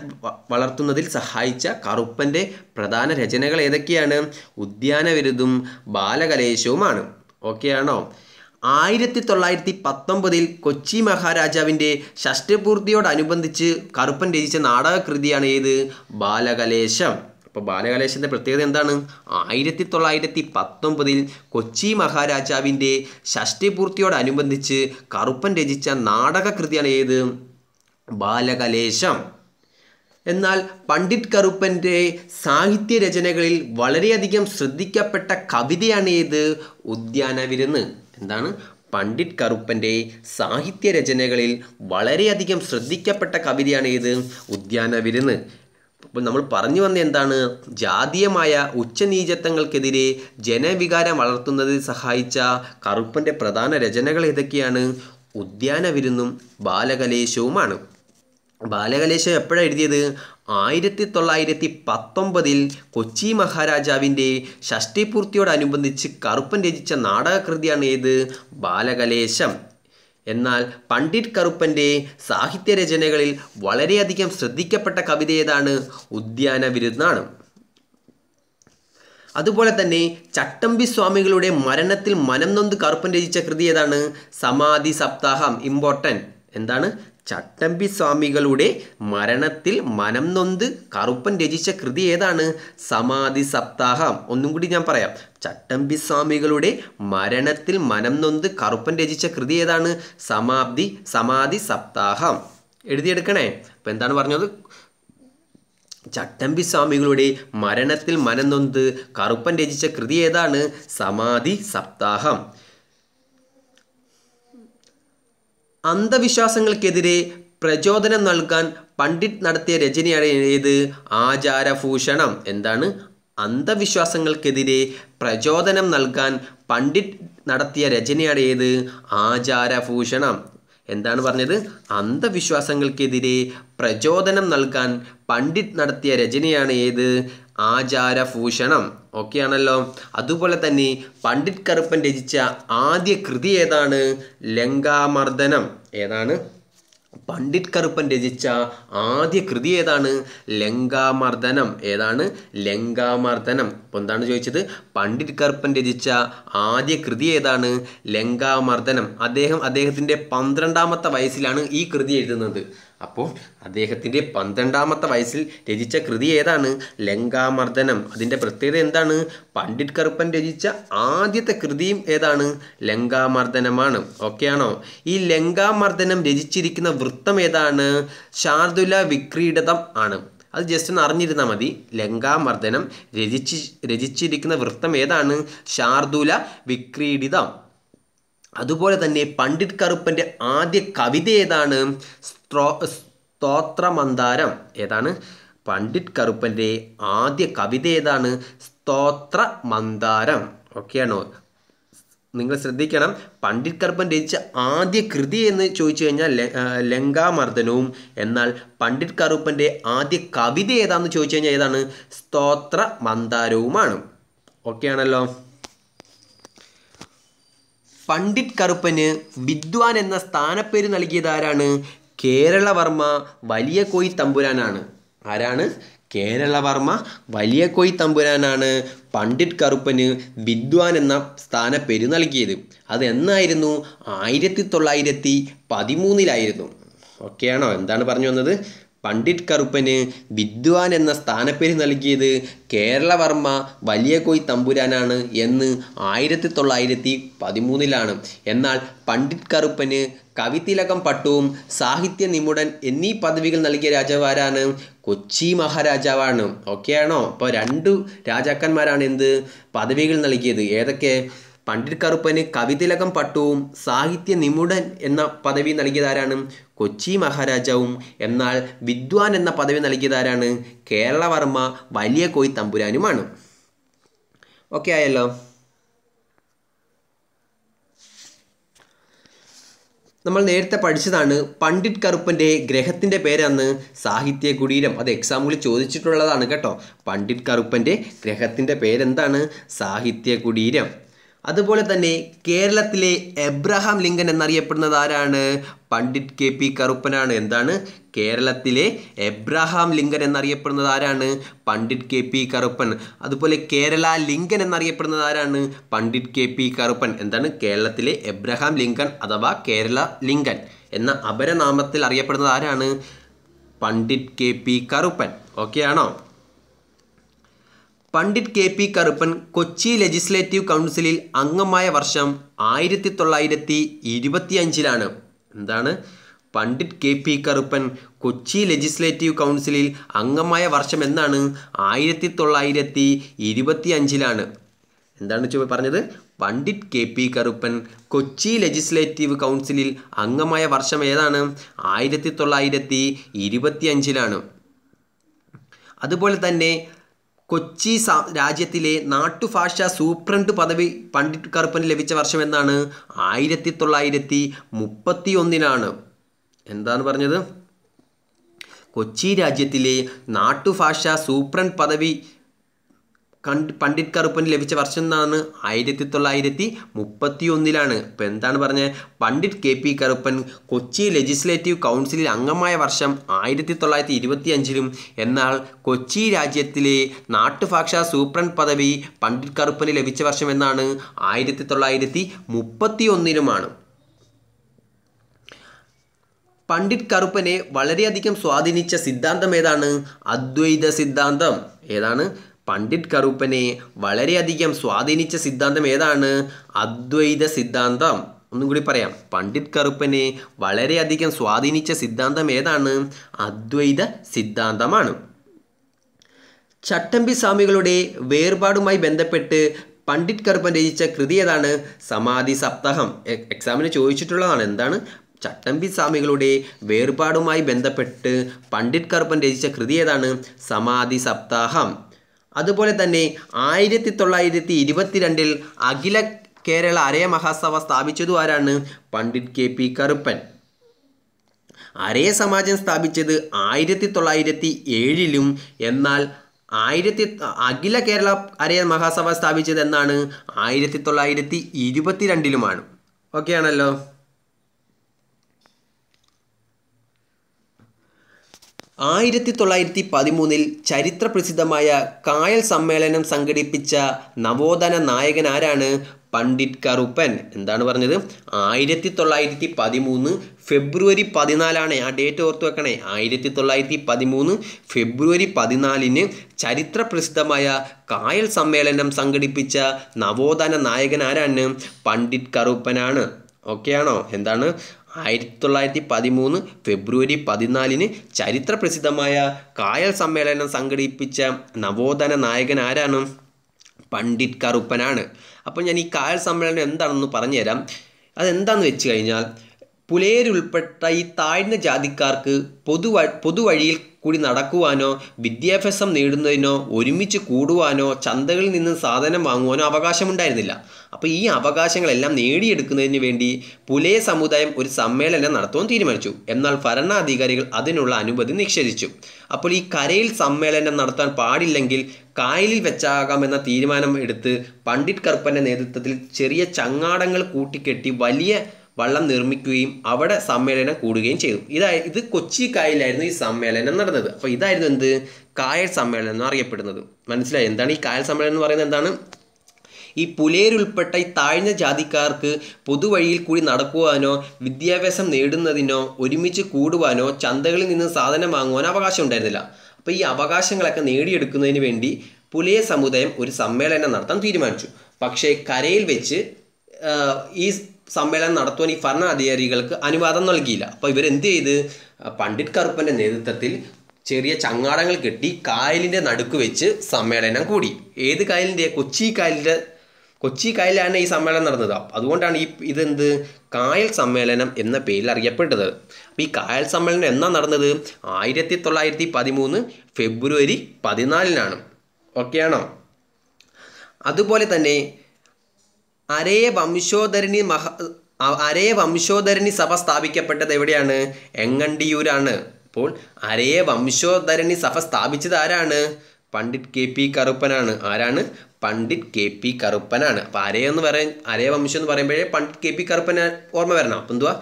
വളർത്തുന്നതിൽ സഹായിച്ച കറുപ്പൻ്റെ പ്രധാന രചനകൾ ഏതൊക്കെയാണ് ഉദ്യാനവിരുദ്ധും ബാലകലേശവുമാണ് ഓക്കെ ആണോ ആയിരത്തി തൊള്ളായിരത്തി പത്തൊമ്പതിൽ കൊച്ചി മഹാരാജാവിൻ്റെ ഷഷ്ടപൂർത്തിയോടനുബന്ധിച്ച് കറുപ്പൻ രചിച്ച നാടകകൃതിയാണ് ഏത് ബാലകലേശം അപ്പോൾ ബാലകലേശൻ്റെ പ്രത്യേകത എന്താണ് ആയിരത്തി തൊള്ളായിരത്തി പത്തൊമ്പതിൽ കൊച്ചി മഹാരാജാവിൻ്റെ ഷഷ്ടപൂർത്തിയോടനുബന്ധിച്ച് കറുപ്പൻ രചിച്ച നാടകകൃതിയാണ് ഏത് ബാലകലേശം എന്നാൽ പണ്ഡിറ്റ് കറുപ്പൻ്റെ സാഹിത്യ രചനകളിൽ വളരെയധികം ശ്രദ്ധിക്കപ്പെട്ട കവിതയാണ് ഏത് ഉദ്യാനവിരുന്ന് എന്താണ് പണ്ഡിറ്റ് കറുപ്പൻ്റെ രചനകളിൽ വളരെയധികം ശ്രദ്ധിക്കപ്പെട്ട കവിതയാണ് ഇത് ഉദ്യാന വിരുന്ന് അപ്പോൾ നമ്മൾ പറഞ്ഞു വന്ന എന്താണ് ജാതീയമായ ഉച്ചനീചത്വങ്ങൾക്കെതിരെ ജനവികാരം വളർത്തുന്നതിൽ സഹായിച്ച കറുപ്പൻ്റെ പ്രധാന രചനകൾ ഏതൊക്കെയാണ് ഉദ്യാന വിരുന്നും ബാലകലേശവുമാണ് ബാലകലേശ എപ്പോഴാണ് എഴുതിയത് ആയിരത്തി തൊള്ളായിരത്തി പത്തൊമ്പതിൽ കൊച്ചി മഹാരാജാവിൻ്റെ ഷഷ്ടിപൂർത്തിയോടനുബന്ധിച്ച് കറുപ്പൻ രചിച്ച നാടകകൃതിയാണ് ഏത് ബാലകലേശം എന്നാൽ പണ്ഡിറ്റ് കറുപ്പൻ്റെ സാഹിത്യരചനകളിൽ വളരെയധികം ശ്രദ്ധിക്കപ്പെട്ട കവിത ഏതാണ് ഉദ്യാന വിരുദ്ധാണ് അതുപോലെ തന്നെ ചട്ടമ്പി സ്വാമികളുടെ മരണത്തിൽ മനം നൊന്ത് കറുപ്പൻ രചിച്ച കൃതി ഏതാണ് സമാധി സപ്താഹം ഇമ്പോർട്ടൻറ്റ് എന്താണ് ചട്ടമ്പി സ്വാമികളുടെ മരണത്തിൽ മനം നൊന്ത് കറുപ്പൻ രചിച്ച കൃതി ഏതാണ് സമാധി സപ്താഹം ഒന്നും കൂടി ഞാൻ പറയാം ചട്ടമ്പി സ്വാമികളുടെ മരണത്തിൽ മനം നൊന്ത് കറുപ്പൻ രചിച്ച കൃതി ഏതാണ് സമാബ്ദി സമാധി സപ്താഹം എഴുതിയെടുക്കണേ അപ്പം എന്താണ് പറഞ്ഞത് ചട്ടമ്പി സ്വാമികളുടെ മരണത്തിൽ മനം നൊന്ത് കറുപ്പൻ രചിച്ച കൃതി ഏതാണ് സമാധി സപ്താഹം അന്ധവിശ്വാസങ്ങൾക്കെതിരെ പ്രചോദനം നൽകാൻ പണ്ഡിറ്റ് നടത്തിയ രചനയാണ് ഏത് ആചാരഭൂഷണം എന്താണ് അന്ധവിശ്വാസങ്ങൾക്കെതിരെ പ്രചോദനം നൽകാൻ പണ്ഡിറ്റ് നടത്തിയ രചനയാണ് ഏത് ആചാരഭൂഷണം എന്താണ് പറഞ്ഞത് അന്ധവിശ്വാസങ്ങൾക്കെതിരെ പ്രചോദനം നൽകാൻ പണ്ഡിറ്റ് നടത്തിയ രചനയാണ് ഏത് ആചാരഭൂഷണം ആണല്ലോ അതുപോലെ തന്നെ പണ്ഡിറ്റ് കറുപ്പൻ രചിച്ച ആദ്യ കൃതി ഏതാണ് ലങ്കാമർദ്ദനം ഏതാണ് പണ്ഡിറ്റ് കറുപ്പൻ രചിച്ച ആദ്യ കൃതി ഏതാണ് ലങ്കാമർദ്ദനം ഏതാണ് ലങ്കാമർദ്ദനം അപ്പോൾ എന്താണ് ചോദിച്ചത് പണ്ഡിറ്റ് കറുപ്പൻ രചിച്ച ആദ്യ കൃതി ഏതാണ് ലങ്കാമർദ്ദനം അദ്ദേഹം അദ്ദേഹത്തിൻ്റെ പന്ത്രണ്ടാമത്തെ വയസ്സിലാണ് ഈ കൃതി എഴുതുന്നത് അപ്പോൾ അദ്ദേഹത്തിൻ്റെ പന്ത്രണ്ടാമത്തെ വയസ്സിൽ രചിച്ച കൃതി ഏതാണ് ലങ്കാമർദ്ദനം അതിൻ്റെ പ്രത്യേകത എന്താണ് പണ്ഡിറ്റ് കറുപ്പൻ രചിച്ച ആദ്യത്തെ കൃതിയും ഏതാണ് ലങ്കാമർദ്ദനമാണ് ആണോ ഈ ലങ്കാമർദ്ദനം രചിച്ചിരിക്കുന്ന വൃത്തം ഏതാണ് ശാർദുല വിക്രീഡതം ആണ് അത് ജസ്റ്റ് ഒന്ന് അറിഞ്ഞിരുന്നാൽ മതി ലങ്കാമർദ്ദനം രചിച്ച് രചിച്ചിരിക്കുന്ന വൃത്തം ഏതാണ് ശാർദുല വിക്രീഡിതം അതുപോലെ തന്നെ പണ്ഡിറ്റ് കറുപ്പൻ്റെ ആദ്യ കവിത ഏതാണ് സ്ത്രോ സ്തോത്രമന്താരം ഏതാണ് പണ്ഡിറ്റ് കറുപ്പൻ്റെ ആദ്യ കവിത ഏതാണ് സ്തോത്ര മന്ദാരം ഓക്കെയാണോ നിങ്ങൾ ശ്രദ്ധിക്കണം പണ്ഡിറ്റ് കറുപ്പൻ രചിച്ച ആദ്യ കൃതി എന്ന് ചോദിച്ചു കഴിഞ്ഞാൽ ലങ്കാമർദ്ദനവും എന്നാൽ പണ്ഡിറ്റ് കറുപ്പൻ്റെ ആദ്യ കവിത ഏതാണെന്ന് ചോദിച്ചു കഴിഞ്ഞാൽ ഏതാണ് സ്തോത്ര മന്ദാരവുമാണ് ഓക്കെ ആണല്ലോ പണ്ഡിറ്റ് കറുപ്പന് വിദ്വാൻ എന്ന സ്ഥാനപ്പേര് നൽകിയതാരാണ് കേരളവർമ്മ വലിയ കോയി തമ്പുരാനാണ് ആരാണ് കേരളവർമ്മ വലിയ കോയി തമ്പുരാനാണ് പണ്ഡിറ്റ് കറുപ്പന് വിദ്വാൻ എന്ന സ്ഥാനപ്പേര് നൽകിയത് അത് എന്നായിരുന്നു ആയിരത്തി തൊള്ളായിരത്തി പതിമൂന്നിലായിരുന്നു ഓക്കെയാണോ എന്താണ് പറഞ്ഞു വന്നത് പണ്ഡിറ്റ് കറുപ്പന് വിദ്വാൻ എന്ന സ്ഥാനപ്പേര് നൽകിയത് കേരളവർമ്മ വലിയ കോയി തമ്പുരാനാണ് എന്ന് ആയിരത്തി തൊള്ളായിരത്തി പതിമൂന്നിലാണ് എന്നാൽ പണ്ഡിറ്റ് കറുപ്പന് കവിതിലകം പട്ടുവും സാഹിത്യ നിമുടൻ എന്നീ പദവികൾ നൽകിയ രാജാവാരാണ് കൊച്ചി മഹാരാജാവാണ് ഓക്കെ ആണോ അപ്പോൾ രണ്ടു രാജാക്കന്മാരാണ് എന്ത് പദവികൾ നൽകിയത് ഏതൊക്കെ പണ്ഡിറ്റ് കറുപ്പന് കവിതിലകം പട്ടുവും സാഹിത്യ നിമുടൻ എന്ന പദവി നൽകിയതാരാണ് കൊച്ചി മഹാരാജാവും എന്നാൽ വിദ്വാൻ എന്ന പദവി നൽകിയതാരാണ് കേരളവർമ്മ വലിയ കോയി തമ്പുരാനുമാണ് ഓക്കെ ആയല്ലോ നമ്മൾ നേരത്തെ പഠിച്ചതാണ് പണ്ഡിറ്റ് കറുപ്പൻ്റെ ഗ്രഹത്തിൻ്റെ പേരാണ് സാഹിത്യ കുടീരം അത് എക്സാമ്പിളിൽ ചോദിച്ചിട്ടുള്ളതാണ് കേട്ടോ പണ്ഡിറ്റ് കറുപ്പൻ്റെ ഗ്രഹത്തിൻ്റെ പേരെന്താണ് സാഹിത്യ കുടീരം അതുപോലെ തന്നെ കേരളത്തിലെ എബ്രഹാം ലിങ്കൻ എന്നറിയപ്പെടുന്നത് ആരാണ് പണ്ഡിറ്റ് കെ പി കറുപ്പനാണ് എന്താണ് കേരളത്തിലെ എബ്രഹാം ലിങ്കൻ എന്നറിയപ്പെടുന്നത് ആരാണ് പണ്ഡിറ്റ് കെ പി കറുപ്പൻ അതുപോലെ കേരള ലിങ്കൻ എന്നറിയപ്പെടുന്നത് ആരാണ് പണ്ഡിറ്റ് കെ പി കറുപ്പൻ എന്താണ് കേരളത്തിലെ എബ്രഹാം ലിങ്കൻ അഥവാ കേരള ലിങ്കൻ എന്ന അപരനാമത്തിൽ അറിയപ്പെടുന്നത് ആരാണ് Pandit K P Karuppan okay ആണോ Pandit K P Karuppan Kochi legislative കൗൺസിലിൽ അംഗമായ വർഷം ആയിരത്തി തൊള്ളായിരത്തി അഞ്ചിലാണ് എന്താണ് Pandit K P Karuppan Kochi legislative കൗൺസിലിൽ അംഗമായ വർഷം എന്നാണ് ആയിരത്തി തൊള്ളായിരത്തി അഞ്ചിലാണ് എന്താണ് ചോ പറഞ്ഞത് Pandit K P Karuppan Kochi legislative കൗൺസിലിൽ അംഗമായ വർഷം ഏതാണ് ആയിരത്തി തൊള്ളായിരത്തി അഞ്ചിലാണ് അതുപോലെ തന്നെ കൊച്ചി രാജ്യത്തിലെ നാട്ടുഭാഷ സൂപ്രണ്ട് പദവി പണ്ഡിറ്റ് കറുപ്പന് ലഭിച്ച വർഷം എന്നാണ് ആയിരത്തി തൊള്ളായിരത്തി മുപ്പത്തി ഒന്നിനാണ് എന്താണ് പറഞ്ഞത് കൊച്ചി രാജ്യത്തിലെ നാട്ടുഭാഷ സൂപ്രണ്ട് പദവി കണ്ട് പണ്ഡിറ്റ് കറുപ്പന് ലഭിച്ച വർഷം എന്നാണ് ആയിരത്തി തൊള്ളായിരത്തി മുപ്പത്തി ഒന്നിലാണ് ഇപ്പം എന്താണ് പറഞ്ഞത് Pandit K P Karuppan Kochi legislative കൗൺസിലിൽ അംഗമായ വർഷം ആയിരത്തി തൊള്ളായിരത്തി ഇരുപത്തി അഞ്ചിലും എന്നാൽ കൊച്ചി രാജ്യത്തിലെ നാട്ടുഭാഷ സൂപ്രണ്ട് പദവി പണ്ഡിറ്റ് കറുപ്പന് ലഭിച്ച വർഷം എന്നാണ് ആയിരത്തി തൊള്ളായിരത്തി മുപ്പത്തി ഒന്നിലുമാണ് പണ്ഡിറ്റ് കറുപ്പനെ വളരെയധികം സ്വാധീനിച്ച സിദ്ധാന്തം ഏതാണ് അദ്വൈത സിദ്ധാന്തം ഏതാണ് പണ്ഡിറ്റ് കറുപ്പനെ വളരെയധികം സ്വാധീനിച്ച സിദ്ധാന്തം ഏതാണ് അദ്വൈത സിദ്ധാന്തം ഒന്നും കൂടി പറയാം പണ്ഡിറ്റ് കറുപ്പനെ വളരെയധികം സ്വാധീനിച്ച സിദ്ധാന്തം ഏതാണ് അദ്വൈത സിദ്ധാന്തമാണ് ചട്ടമ്പി സ്വാമികളുടെ വേർപാടുമായി ബന്ധപ്പെട്ട് പണ്ഡിറ്റ് കറുപ്പൻ രചിച്ച കൃതി ഏതാണ് സമാധി സപ്താഹം എക്സാമിന് ചോദിച്ചിട്ടുള്ളതാണ് എന്താണ് ചട്ടമ്പി സ്വാമികളുടെ വേർപാടുമായി ബന്ധപ്പെട്ട് പണ്ഡിറ്റ് കറുപ്പൻ രചിച്ച കൃതി ഏതാണ് സമാധി സപ്താഹം അതുപോലെ തന്നെ ആയിരത്തി തൊള്ളായിരത്തി ഇരുപത്തിരണ്ടിൽ അഖില കേരള അരയ മഹാസഭ സ്ഥാപിച്ചതു ആരാണ് പണ്ഡിറ്റ് കെ പി കറുപ്പൻ അരയ സമാജം സ്ഥാപിച്ചത് ആയിരത്തി തൊള്ളായിരത്തി ഏഴിലും എന്നാൽ ആയിരത്തി അഖില കേരള അരയ മഹാസഭ സ്ഥാപിച്ചത് എന്നാണ് ആയിരത്തി തൊള്ളായിരത്തി ഇരുപത്തിരണ്ടിലുമാണ് ഓക്കെ ആണല്ലോ ആയിരത്തി തൊള്ളായിരത്തി പതിമൂന്നിൽ ചരിത്രപ്രസിദ്ധമായ കായൽ സമ്മേളനം സംഘടിപ്പിച്ച നവോത്ഥാന നായകൻ ആരാണ് പണ്ഡിറ്റ് കറുപ്പൻ എന്താണ് പറഞ്ഞത് ആയിരത്തി തൊള്ളായിരത്തി പതിമൂന്ന് ഫെബ്രുവരി പതിനാലാണ് ആ ഡേറ്റ് ഓർത്ത് വെക്കണേ ആയിരത്തി തൊള്ളായിരത്തി പതിമൂന്ന് ഫെബ്രുവരി പതിനാലിന് ചരിത്രപ്രസിദ്ധമായ കായൽ സമ്മേളനം സംഘടിപ്പിച്ച നവോത്ഥാന നായകൻ ആരാണ് പണ്ഡിറ്റ് കറുപ്പനാണ് ഓക്കെ ആണോ എന്താണ് ആയിരത്തി തൊള്ളായിരത്തി പതിമൂന്ന് ഫെബ്രുവരി പതിനാലിന് ചരിത്ര പ്രസിദ്ധമായ കായൽ സമ്മേളനം സംഘടിപ്പിച്ച നവോത്ഥാന നായകൻ ആരാണ് പണ്ഡിറ്റ് കറുപ്പനാണ് അപ്പോൾ ഞാൻ ഈ കായൽ സമ്മേളനം എന്താണെന്ന് പറഞ്ഞുതരാം അതെന്താണെന്ന് വെച്ച് കഴിഞ്ഞാൽ പുലയരുൾപ്പെട്ട ഈ താഴ്ന്ന ജാതിക്കാർക്ക് പൊതുവ പൊതുവഴിയിൽ കൂടി നടക്കുവാനോ വിദ്യാഭ്യാസം നേടുന്നതിനോ ഒരുമിച്ച് കൂടുവാനോ ചന്തകളിൽ നിന്ന് സാധനം വാങ്ങുവാനോ അവകാശമുണ്ടായിരുന്നില്ല അപ്പോൾ ഈ അവകാശങ്ങളെല്ലാം നേടിയെടുക്കുന്നതിന് വേണ്ടി പുലയ സമുദായം ഒരു സമ്മേളനം നടത്തുവാൻ തീരുമാനിച്ചു എന്നാൽ ഭരണാധികാരികൾ അതിനുള്ള അനുമതി നിഷേധിച്ചു അപ്പോൾ ഈ കരയിൽ സമ്മേളനം നടത്താൻ പാടില്ലെങ്കിൽ കായലിൽ വെച്ചാകാമെന്ന തീരുമാനം എടുത്ത് പണ്ഡിറ്റ് കറുപ്പൻ്റെ നേതൃത്വത്തിൽ ചെറിയ ചങ്ങാടങ്ങൾ കൂട്ടിക്കെട്ടി വലിയ വള്ളം നിർമ്മിക്കുകയും അവിടെ സമ്മേളനം കൂടുകയും ചെയ്തു ഇതായി ഇത് കൊച്ചി കായലിലായിരുന്നു ഈ സമ്മേളനം നടന്നത് അപ്പോൾ ഇതായിരുന്നു എന്ത് കായൽ സമ്മേളനം എന്ന് അറിയപ്പെടുന്നത് മനസ്സിലായി എന്താണ് ഈ കായൽ സമ്മേളനം എന്ന് പറയുന്നത് എന്താണ് ഈ പുലേരുൾപ്പെട്ട ഈ താഴ്ന്ന ജാതിക്കാർക്ക് പൊതുവഴിയിൽ കൂടി നടക്കുവാനോ വിദ്യാഭ്യാസം നേടുന്നതിനോ ഒരുമിച്ച് കൂടുവാനോ ചന്തകളിൽ നിന്ന് സാധനം വാങ്ങുവാനോ അവകാശം ഉണ്ടായിരുന്നില്ല അപ്പോൾ ഈ അവകാശങ്ങളൊക്കെ നേടിയെടുക്കുന്നതിന് വേണ്ടി പുലയ സമുദായം ഒരു സമ്മേളനം നടത്താൻ തീരുമാനിച്ചു പക്ഷേ കരയിൽ വെച്ച് ഈ സമ്മേളനം നടത്തുവാൻ ഈ ഭരണാധികാരികൾക്ക് അനുവാദം നൽകിയില്ല അപ്പോൾ ഇവരെന്ത് ചെയ്ത് പണ്ഡിറ്റ് കറുപ്പൻ്റെ നേതൃത്വത്തിൽ ചെറിയ ചങ്ങാടങ്ങൾ കെട്ടി കായലിൻ്റെ നടുക്ക് വെച്ച് സമ്മേളനം കൂടി ഏത് കായലിൻ്റെ കൊച്ചി കായലിൻ്റെ കൊച്ചി കായലാണ് ഈ സമ്മേളനം നടന്നത് അതുകൊണ്ടാണ് ഈ ഇതെന്ത് കായൽ സമ്മേളനം എന്ന പേരിൽ അറിയപ്പെട്ടത് അപ്പോൾ ഈ കായൽ സമ്മേളനം എന്നാണ് നടന്നത് ആയിരത്തി തൊള്ളായിരത്തി പതിമൂന്ന് ഫെബ്രുവരി പതിനാലിനാണ് ഓക്കെയാണോ അതുപോലെ തന്നെ അരയ വംശോധരണി മഹ അരയ വംശോധരണി സഭ സ്ഥാപിക്കപ്പെട്ടത് എവിടെയാണ് എങ്ങണ്ടിയൂരാണ് അപ്പോൾ അരയ വംശോധരണി സഭ സ്ഥാപിച്ചത് ആരാണ് പണ്ഡിറ്റ് കെ പി കറുപ്പനാണ് ആരാണ് പണ്ഡിറ്റ് കെ പി കറുപ്പനാണ് അപ്പോൾ അരേ എന്ന് പറയ അരയ വംശം എന്ന് പറയുമ്പോഴേ പണ്ഡിറ്റ് കെ പി കറുപ്പന ഓർമ്മ വരണം അപ്പം എന്തുവാ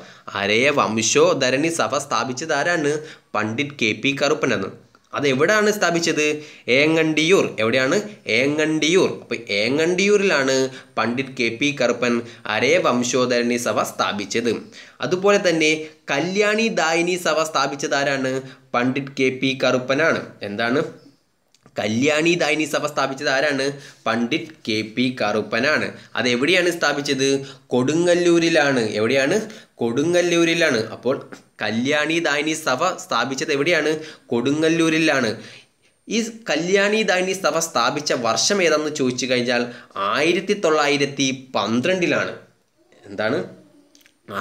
അരയ വംശോധരണി സഭ സ്ഥാപിച്ചത് ആരാണ് പണ്ഡിറ്റ് കെ പി കറുപ്പനാണ് എവിടെയാണ് സ്ഥാപിച്ചത് ഏങ്ങണ്ടിയൂർ എവിടെയാണ് ഏങ്ങണ്ടിയൂർ അപ്പോൾ ഏങ്ങണ്ടിയൂരിലാണ് പണ്ഡിറ്റ് കെ പി കറുപ്പൻ അരേ വംശോധരണി സഭ സ്ഥാപിച്ചത് അതുപോലെ തന്നെ കല്യാണി ദായിനി സഭ സ്ഥാപിച്ചത് ആരാണ് പണ്ഡിറ്റ് കെ പി കറുപ്പനാണ് എന്താണ് കല്യാണി ദായിനി സഭ സ്ഥാപിച്ചത് ആരാണ് പണ്ഡിറ്റ് കെ പി കറുപ്പനാണ് അതെവിടെയാണ് സ്ഥാപിച്ചത് കൊടുങ്ങല്ലൂരിലാണ് എവിടെയാണ് കൊടുങ്ങല്ലൂരിലാണ് അപ്പോൾ കല്യാണി ദായിനി സഭ സ്ഥാപിച്ചത് എവിടെയാണ് കൊടുങ്ങല്ലൂരിലാണ് ഈ കല്യാണി ദായിനി സഭ സ്ഥാപിച്ച വർഷം ഏതാണെന്ന് ചോദിച്ചു കഴിഞ്ഞാൽ ആയിരത്തി തൊള്ളായിരത്തി പന്ത്രണ്ടിലാണ് എന്താണ്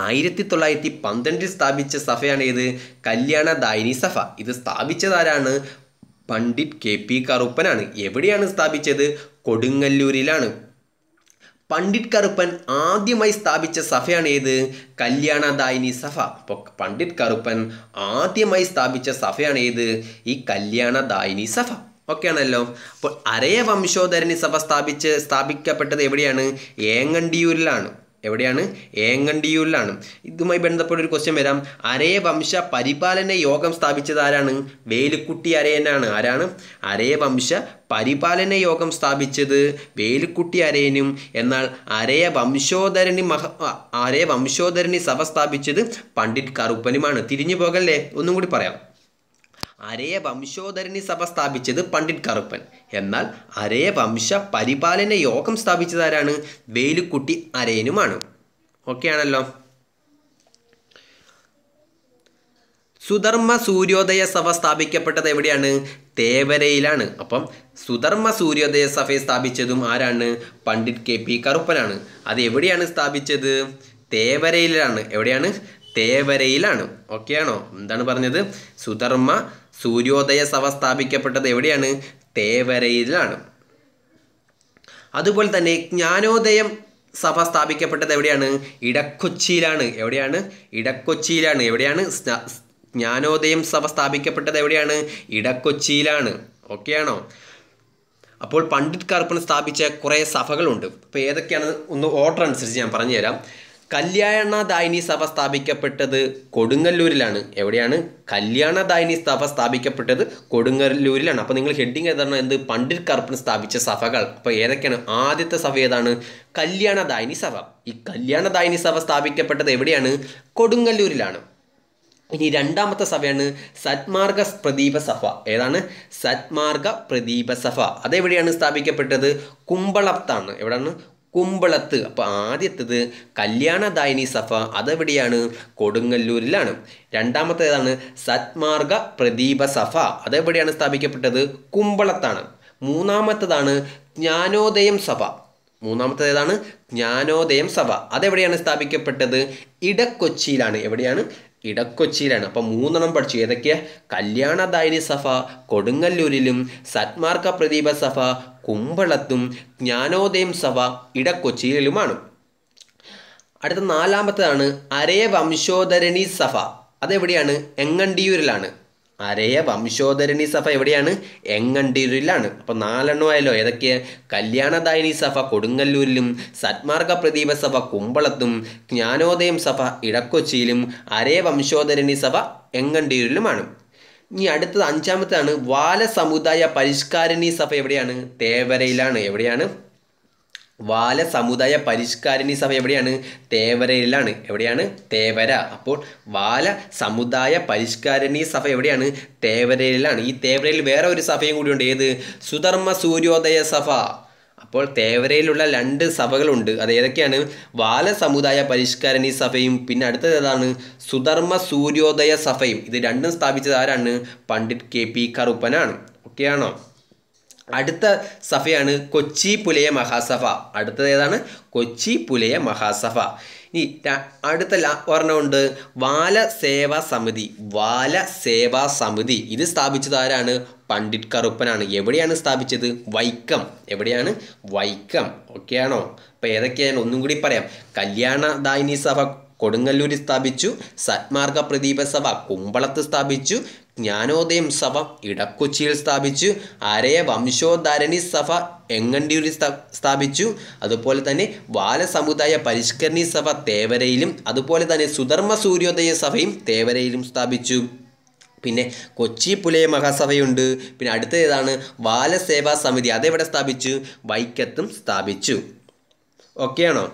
ആയിരത്തി തൊള്ളായിരത്തി പന്ത്രണ്ടിൽ സ്ഥാപിച്ച സഭയാണ് ഏത് കല്യാണ ദായിനി സഭ ഇത് സ്ഥാപിച്ചതാരാണ് പണ്ഡിറ്റ് കെ പി കറുപ്പനാണ് എവിടെയാണ് സ്ഥാപിച്ചത് കൊടുങ്ങല്ലൂരിലാണ് പണ്ഡിറ്റ് കറുപ്പൻ ആദ്യമായി സ്ഥാപിച്ച സഭയാണ് ഏത് കല്യാണദായിനി സഭ അപ്പോൾ പണ്ഡിറ്റ് കറുപ്പൻ ആദ്യമായി സ്ഥാപിച്ച സഭയാണ് ഏത് ഈ കല്യാണദായിനി സഭ ആണല്ലോ അപ്പോൾ അരയ വംശോധരണി സഭ സ്ഥാപിച്ച് സ്ഥാപിക്കപ്പെട്ടത് എവിടെയാണ് ഏങ്ങണ്ടിയൂരിലാണ് എവിടെയാണ് ഏങ്ങണ്ടിയൂരിലാണ് ഇതുമായി ബന്ധപ്പെട്ട ഒരു ക്വസ്റ്റ്യൻ വരാം അരേ വംശ പരിപാലന യോഗം സ്ഥാപിച്ചത് ആരാണ് വേലുക്കുട്ടി അരയനാണ് ആരാണ് അരേ വംശ പരിപാലന യോഗം സ്ഥാപിച്ചത് വേലുക്കുട്ടി അരയനും എന്നാൽ അരയ വംശോധരണി മഹ അരേ വംശോധരണി സഭ സ്ഥാപിച്ചത് പണ്ഡിറ്റ് കറുപ്പനുമാണ് തിരിഞ്ഞു പോകല്ലേ ഒന്നും കൂടി പറയാം അരയ വംശോധരണി സഭ സ്ഥാപിച്ചത് പണ്ഡിറ്റ് കറുപ്പൻ എന്നാൽ അരയ വംശ പരിപാലന യോഗം സ്ഥാപിച്ചതാരാണ് വേലുക്കുട്ടി അരയനുമാണ് ഓക്കെ ആണല്ലോ സുധർമ്മ സൂര്യോദയ സഭ സ്ഥാപിക്കപ്പെട്ടത് എവിടെയാണ് തേവരയിലാണ് അപ്പം സുധർമ്മ സൂര്യോദയ സഭയെ സ്ഥാപിച്ചതും ആരാണ് പണ്ഡിറ്റ് കെ പി കറുപ്പനാണ് അത് എവിടെയാണ് സ്ഥാപിച്ചത് തേവരയിലാണ് എവിടെയാണ് തേവരയിലാണ് ഓക്കെയാണോ എന്താണ് പറഞ്ഞത് സുധർമ്മ സൂര്യോദയ സഭ സ്ഥാപിക്കപ്പെട്ടത് എവിടെയാണ് തേവരയിലാണ് അതുപോലെ തന്നെ ജ്ഞാനോദയം സഭ സ്ഥാപിക്കപ്പെട്ടത് എവിടെയാണ് ഇടക്കൊച്ചിയിലാണ് എവിടെയാണ് ഇടക്കൊച്ചിയിലാണ് എവിടെയാണ് ജ്ഞാനോദയം സഭ സ്ഥാപിക്കപ്പെട്ടത് എവിടെയാണ് ഇടക്കൊച്ചിയിലാണ് ഓക്കെയാണോ അപ്പോൾ പണ്ഡിറ്റ് കാർപ്പൻ സ്ഥാപിച്ച കുറേ സഭകളുണ്ട് അപ്പോൾ ഏതൊക്കെയാണ് ഒന്ന് ഓർഡർ അനുസരിച്ച് ഞാൻ പറഞ്ഞുതരാം കല്യാണ ദായിനി സഭ സ്ഥാപിക്കപ്പെട്ടത് കൊടുങ്ങല്ലൂരിലാണ് എവിടെയാണ് കല്യാണ ദായിനി സഭ സ്ഥാപിക്കപ്പെട്ടത് കൊടുങ്ങല്ലൂരിലാണ് അപ്പോൾ നിങ്ങൾ ഹെഡിങ് ഏതാണ് എന്ത് പണ്ഡിറ്റ് കറുപ്പൻ സ്ഥാപിച്ച സഭകൾ അപ്പോൾ ഏതൊക്കെയാണ് ആദ്യത്തെ സഭ ഏതാണ് കല്യാണ ദായിനി സഭ ഈ കല്യാണ ദായിനി സഭ സ്ഥാപിക്കപ്പെട്ടത് എവിടെയാണ് കൊടുങ്ങല്ലൂരിലാണ് ഇനി രണ്ടാമത്തെ സഭയാണ് സത്മാർഗ പ്രദീപ സഭ ഏതാണ് സത്മാർഗ പ്രദീപ സഭ അതെവിടെയാണ് സ്ഥാപിക്കപ്പെട്ടത് കുമ്പളത്താണ് എവിടെയാണ് കുമ്പളത്ത് അപ്പോൾ ആദ്യത്തേത് കല്യാണദായിനി സഫ അതെവിടെയാണ് കൊടുങ്ങല്ലൂരിലാണ് രണ്ടാമത്തേതാണ് സത്മാർഗ പ്രദീപ സഫ അതെവിടെയാണ് സ്ഥാപിക്കപ്പെട്ടത് കുമ്പളത്താണ് മൂന്നാമത്തേതാണ് ജ്ഞാനോദയം സഭ മൂന്നാമത്തേതാണ് ജ്ഞാനോദയം സഭ അതെവിടെയാണ് സ്ഥാപിക്കപ്പെട്ടത് ഇടക്കൊച്ചിയിലാണ് എവിടെയാണ് ഇടക്കൊച്ചിയിലാണ് അപ്പോൾ മൂന്നെണ്ണം പഠിച്ചു ഏതൊക്കെയാണ് കല്യാണദായിനി സഭ കൊടുങ്ങല്ലൂരിലും സത്മാർഗ പ്രദീപ സഭ കുമ്പളത്തും ജ്ഞാനോദയം സഭ ഇടക്കൊച്ചിയിലുമാണ് അടുത്ത നാലാമത്തേതാണ് അരയ വംശോധരണി സഭ അതെവിടെയാണ് എങ്ങണ്ടിയൂരിലാണ് അരയ വംശോധരണി സഭ എവിടെയാണ് എങ്ങണ്ടിയൂരിലാണ് അപ്പോൾ നാലെണ്ണം ആയാലോ ഏതൊക്കെ കല്യാണദായിനി സഭ കൊടുങ്ങല്ലൂരിലും സത്മാർഗ പ്രദീപ സഭ കുമ്പളത്തും ജ്ഞാനോദയം സഭ ഇടക്കൊച്ചിയിലും അരയ വംശോധരണി സഭ എങ്ങണ്ടിയൂരിലുമാണ് ഇനി അടുത്തത് വാല സമുദായ പരിഷ്കാരിണി സഭ എവിടെയാണ് തേവരയിലാണ് എവിടെയാണ് വാല സമുദായ പരിഷ്കാരിണി സഭ എവിടെയാണ് തേവരയിലാണ് എവിടെയാണ് തേവര അപ്പോൾ വാല സമുദായ പരിഷ്കാരിണി സഭ എവിടെയാണ് തേവരയിലാണ് ഈ തേവരയിൽ വേറെ ഒരു സഭയും കൂടിയുണ്ട് ഏത് സുധർമ്മ സൂര്യോദയ സഭ അപ്പോൾ തേവരയിലുള്ള രണ്ട് സഭകളുണ്ട് അത് ഏതൊക്കെയാണ് വാല സമുദായ പരിഷ്കരണി സഭയും പിന്നെ അടുത്തത് ഏതാണ് സുധർമ്മ സൂര്യോദയ സഭയും ഇത് രണ്ടും സ്ഥാപിച്ചത് ആരാണ് പണ്ഡിറ്റ് കെ പി കറുപ്പനാണ് ഓക്കെയാണോ അടുത്ത സഭയാണ് കൊച്ചി പുലയ മഹാസഭ അടുത്തത് ഏതാണ് കൊച്ചി പുലയ മഹാസഭ ഇനി അടുത്ത ഒരെണ്ണമുണ്ട് വാല സേവാ സമിതി വാല സേവാ സമിതി ഇത് സ്ഥാപിച്ചത് ആരാണ് പണ്ഡിറ്റ് കറുപ്പനാണ് എവിടെയാണ് സ്ഥാപിച്ചത് വൈക്കം എവിടെയാണ് വൈക്കം ഓക്കെയാണോ അപ്പോൾ ഏതൊക്കെയാണ് ഒന്നും കൂടി പറയാം കല്യാണദായിനി സഭ കൊടുങ്ങല്ലൂരിൽ സ്ഥാപിച്ചു സത്മാർഗ പ്രദീപ സഭ കുമ്പളത്ത് സ്ഥാപിച്ചു ജ്ഞാനോദയം സഭ ഇടക്കൊച്ചിയിൽ സ്ഥാപിച്ചു അരയ വംശോധാരണി സഭ എങ്ങണ്ടിയൂരിൽ സ്ഥാപിച്ചു അതുപോലെ തന്നെ ബാലസമുദായ പരിഷ്കരണി സഭ തേവരയിലും അതുപോലെ തന്നെ സുധർമ്മ സൂര്യോദയ സഭയും തേവരയിലും സ്ഥാപിച്ചു പിന്നെ കൊച്ചി പുലയ മഹാസഭയുണ്ട് പിന്നെ അടുത്ത ഏതാണ് ബാലസേവാ സമിതി അതെവിടെ സ്ഥാപിച്ചു വൈക്കത്തും സ്ഥാപിച്ചു ഓക്കെയാണോ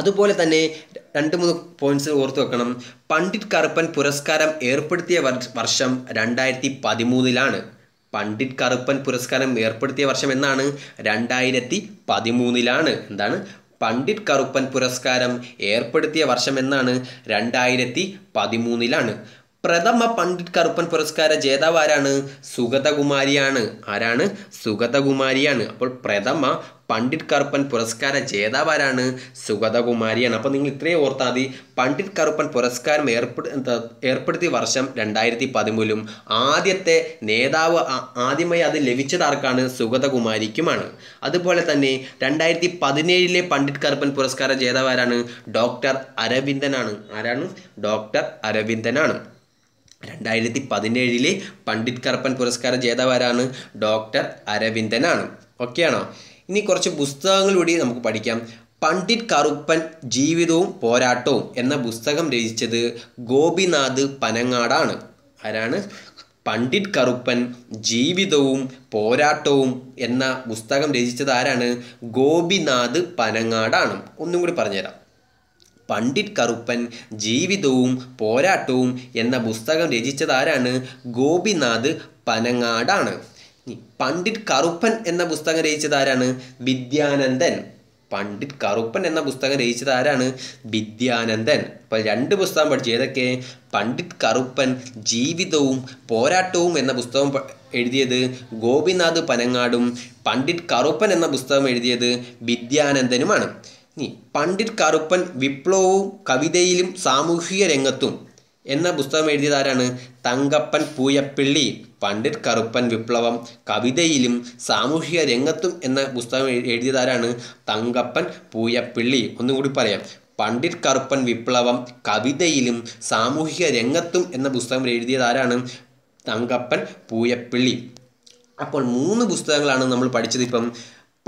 അതുപോലെ തന്നെ രണ്ട് മൂന്ന് പോയിന്റ്സ് ഓർത്ത് വെക്കണം പണ്ഡിറ്റ് കറുപ്പൻ പുരസ്കാരം ഏർപ്പെടുത്തിയ വർഷം രണ്ടായിരത്തി പതിമൂന്നിലാണ് പണ്ഡിറ്റ് കറുപ്പൻ പുരസ്കാരം ഏർപ്പെടുത്തിയ വർഷം എന്നാണ് രണ്ടായിരത്തി പതിമൂന്നിലാണ് എന്താണ് പണ്ഡിറ്റ് കറുപ്പൻ പുരസ്കാരം ഏർപ്പെടുത്തിയ വർഷം എന്നാണ് രണ്ടായിരത്തി പതിമൂന്നിലാണ് പ്രഥമ പണ്ഡിറ്റ് കറുപ്പൻ പുരസ്കാര ജേതാവ് ആരാണ് സുഗതകുമാരിയാണ് ആരാണ് സുഗതകുമാരിയാണ് അപ്പോൾ പ്രഥമ പണ്ഡിറ്റ് കറുപ്പൻ പുരസ്കാര ജേതാവ് ആരാണ് സുഗതകുമാരിയാണ് അപ്പോൾ നിങ്ങൾ ഇത്രയും ഓർത്താൽ മതി പണ്ഡിറ്റ് കറുപ്പൻ പുരസ്കാരം ഏർപ്പെടു ഏർപ്പെടുത്തിയ വർഷം രണ്ടായിരത്തി പതിമൂലും ആദ്യത്തെ നേതാവ് ആദ്യമായി അത് ലഭിച്ചത് ആർക്കാണ് സുഗതകുമാരിക്കുമാണ് അതുപോലെ തന്നെ രണ്ടായിരത്തി പതിനേഴിലെ പണ്ഡിറ്റ് കറുപ്പൻ പുരസ്കാര ജേതാവ് ആരാണ് ഡോക്ടർ അരവിന്ദനാണ് ആരാണ് ഡോക്ടർ അരവിന്ദനാണ് രണ്ടായിരത്തി പതിനേഴിലെ പണ്ഡിറ്റ് കറപ്പൻ പുരസ്കാര ജേതാവാരാണ് ഡോക്ടർ അരവിന്ദനാണ് ഓക്കെയാണോ ഇനി കുറച്ച് പുസ്തകങ്ങളിലൂടെ നമുക്ക് പഠിക്കാം പണ്ഡിറ്റ് കറുപ്പൻ ജീവിതവും പോരാട്ടവും എന്ന പുസ്തകം രചിച്ചത് ഗോപിനാഥ് പനങ്ങാടാണ് ആരാണ് പണ്ഡിറ്റ് കറുപ്പൻ ജീവിതവും പോരാട്ടവും എന്ന പുസ്തകം രചിച്ചത് ആരാണ് ഗോപിനാഥ് പനങ്ങാടാണ് ഒന്നും കൂടി പറഞ്ഞുതരാം പണ്ഡിറ്റ് കറുപ്പൻ ജീവിതവും പോരാട്ടവും എന്ന പുസ്തകം രചിച്ചതാരാണ് ഗോപിനാഥ് പനങ്ങാടാണ് പണ്ഡിറ്റ് കറുപ്പൻ എന്ന പുസ്തകം രചിച്ചതാരാണ് വിദ്യാനന്ദൻ പണ്ഡിറ്റ് കറുപ്പൻ എന്ന പുസ്തകം രചിച്ചത് ആരാണ് വിദ്യാനന്ദൻ അപ്പോൾ രണ്ട് പുസ്തകം പഠിച്ചു ഏതൊക്കെ പണ്ഡിറ്റ് കറുപ്പൻ ജീവിതവും പോരാട്ടവും എന്ന പുസ്തകം എഴുതിയത് ഗോപിനാഥ് പനങ്ങാടും പണ്ഡിറ്റ് കറുപ്പൻ എന്ന പുസ്തകം എഴുതിയത് വിദ്യാനന്ദനുമാണ് ഇനി പണ്ഡിറ്റ് കറുപ്പൻ വിപ്ലവവും കവിതയിലും സാമൂഹിക രംഗത്തും എന്ന പുസ്തകം എഴുതിയതാരാണ് തങ്കപ്പൻ പൂയപ്പിള്ളി പണ്ഡിറ്റ് കറുപ്പൻ വിപ്ലവം കവിതയിലും സാമൂഹിക രംഗത്തും എന്ന പുസ്തകം എഴുതിയതാരാണ് തങ്കപ്പൻ പൂയപ്പിള്ളി ഒന്നും കൂടി പറയാം പണ്ഡിറ്റ് കറുപ്പൻ വിപ്ലവം കവിതയിലും സാമൂഹിക രംഗത്തും എന്ന പുസ്തകം എഴുതിയതാരാണ് തങ്കപ്പൻ പൂയപ്പിള്ളി അപ്പോൾ മൂന്ന് പുസ്തകങ്ങളാണ് നമ്മൾ പഠിച്ചത് ഇപ്പം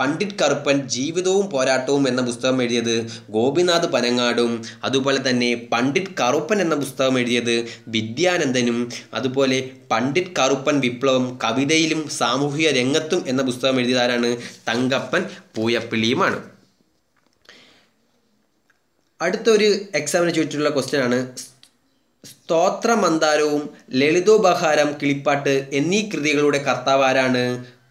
പണ്ഡിറ്റ് കറുപ്പൻ ജീവിതവും പോരാട്ടവും എന്ന പുസ്തകം എഴുതിയത് ഗോപിനാഥ് പനങ്ങാടും അതുപോലെ തന്നെ പണ്ഡിറ്റ് കറുപ്പൻ എന്ന പുസ്തകം എഴുതിയത് വിദ്യാനന്ദനും അതുപോലെ പണ്ഡിറ്റ് കറുപ്പൻ വിപ്ലവം കവിതയിലും സാമൂഹിക രംഗത്തും എന്ന പുസ്തകം എഴുതിയതാരാണ് തങ്കപ്പൻ പൂയപ്പിള്ളിയുമാണ് അടുത്തൊരു എക്സാമിന് ചോദിച്ചിട്ടുള്ള ക്വസ്റ്റ്യനാണ് ആണ് സ്തോത്രമന്ദാരവും ലളിതോപഹാരം കിളിപ്പാട്ട് എന്നീ കൃതികളുടെ കർത്താവ് ആരാണ്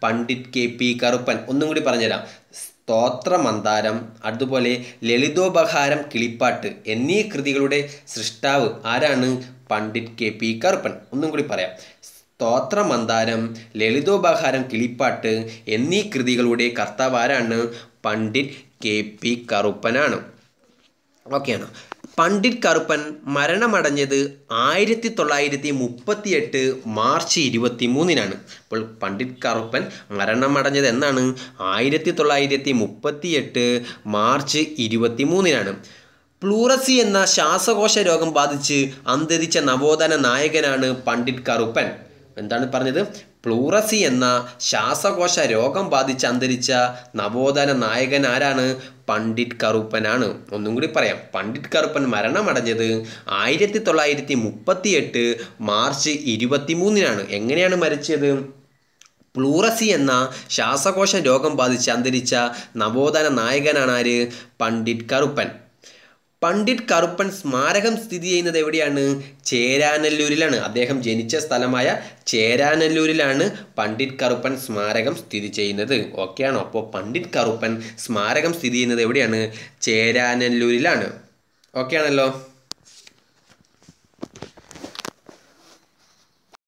പണ്ഡിറ്റ് കെ പി കറുപ്പൻ ഒന്നും കൂടി പറഞ്ഞുതരാം സ്തോത്രമന്താരം അതുപോലെ ലളിതോപഹാരം കിളിപ്പാട്ട് എന്നീ കൃതികളുടെ സൃഷ്ടാവ് ആരാണ് പണ്ഡിറ്റ് കെ പി കറുപ്പൻ ഒന്നും കൂടി പറയാം സ്തോത്രമന്താരം ലളിതോപഹാരം കിളിപ്പാട്ട് എന്നീ കൃതികളുടെ കർത്താവ് ആരാണ് പണ്ഡിറ്റ് കെ പി കറുപ്പനാണ് ആണോ പണ്ഡിറ്റ് കറുപ്പൻ മരണമടഞ്ഞത് ആയിരത്തി തൊള്ളായിരത്തി എട്ട് മാർച്ച് ഇരുപത്തി മൂന്നിനാണ് അപ്പോൾ പണ്ഡിറ്റ് കറുപ്പൻ മരണമടഞ്ഞത് എന്നാണ് ആയിരത്തി തൊള്ളായിരത്തി എട്ട് മാർച്ച് ഇരുപത്തി മൂന്നിനാണ് പ്ലൂറസി എന്ന ശ്വാസകോശ രോഗം ബാധിച്ച് അന്തരിച്ച നവോത്ഥാന നായകനാണ് പണ്ഡിറ്റ് കറുപ്പൻ എന്താണ് പറഞ്ഞത് പ്ലൂറസി എന്ന ശ്വാസകോശ രോഗം ബാധിച്ച് അന്തരിച്ച നവോത്ഥാന നായകൻ ആരാണ് പണ്ഡിറ്റ് കറുപ്പനാണ് ഒന്നും കൂടി പറയാം പണ്ഡിറ്റ് കറുപ്പൻ മരണമടഞ്ഞത് ആയിരത്തി തൊള്ളായിരത്തി മുപ്പത്തി എട്ട് മാർച്ച് മൂന്നിനാണ് എങ്ങനെയാണ് മരിച്ചത് പ്ലൂറസി എന്ന ശ്വാസകോശ രോഗം ബാധിച്ച് അന്തരിച്ച നവോത്ഥാന നായകനാണ് ആര് പണ്ഡിറ്റ് കറുപ്പൻ പണ്ഡിറ്റ് കറുപ്പൻ സ്മാരകം സ്ഥിതി ചെയ്യുന്നത് എവിടെയാണ് ചേരാനല്ലൂരിലാണ് അദ്ദേഹം ജനിച്ച സ്ഥലമായ ചേരാനല്ലൂരിലാണ് പണ്ഡിറ്റ് കറുപ്പൻ സ്മാരകം സ്ഥിതി ചെയ്യുന്നത് ഓക്കെയാണോ അപ്പോൾ പണ്ഡിറ്റ് കറുപ്പൻ സ്മാരകം സ്ഥിതി ചെയ്യുന്നത് എവിടെയാണ് ചേരാനല്ലൂരിലാണ് ഓക്കെ ആണല്ലോ